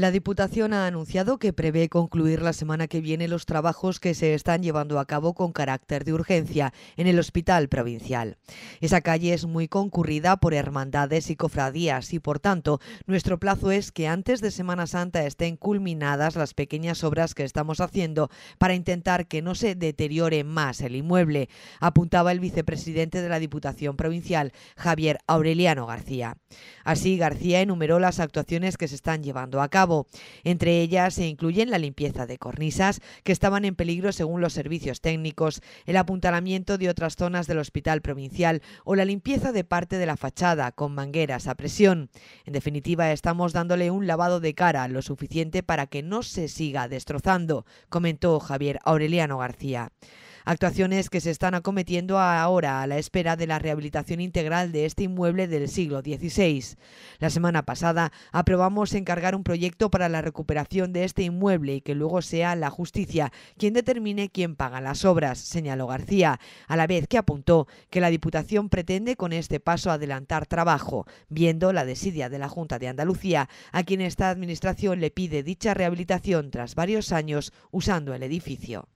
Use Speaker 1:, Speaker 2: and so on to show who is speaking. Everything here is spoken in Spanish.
Speaker 1: La Diputación ha anunciado que prevé concluir la semana que viene los trabajos que se están llevando a cabo con carácter de urgencia en el Hospital Provincial. Esa calle es muy concurrida por hermandades y cofradías y, por tanto, nuestro plazo es que antes de Semana Santa estén culminadas las pequeñas obras que estamos haciendo para intentar que no se deteriore más el inmueble, apuntaba el vicepresidente de la Diputación Provincial, Javier Aureliano García. Así, García enumeró las actuaciones que se están llevando a cabo entre ellas se incluyen la limpieza de cornisas, que estaban en peligro según los servicios técnicos, el apuntalamiento de otras zonas del hospital provincial o la limpieza de parte de la fachada con mangueras a presión. En definitiva, estamos dándole un lavado de cara lo suficiente para que no se siga destrozando, comentó Javier Aureliano García. Actuaciones que se están acometiendo ahora a la espera de la rehabilitación integral de este inmueble del siglo XVI. La semana pasada aprobamos encargar un proyecto para la recuperación de este inmueble y que luego sea la justicia quien determine quién paga las obras, señaló García, a la vez que apuntó que la Diputación pretende con este paso adelantar trabajo, viendo la desidia de la Junta de Andalucía, a quien esta administración le pide dicha rehabilitación tras varios años usando el edificio.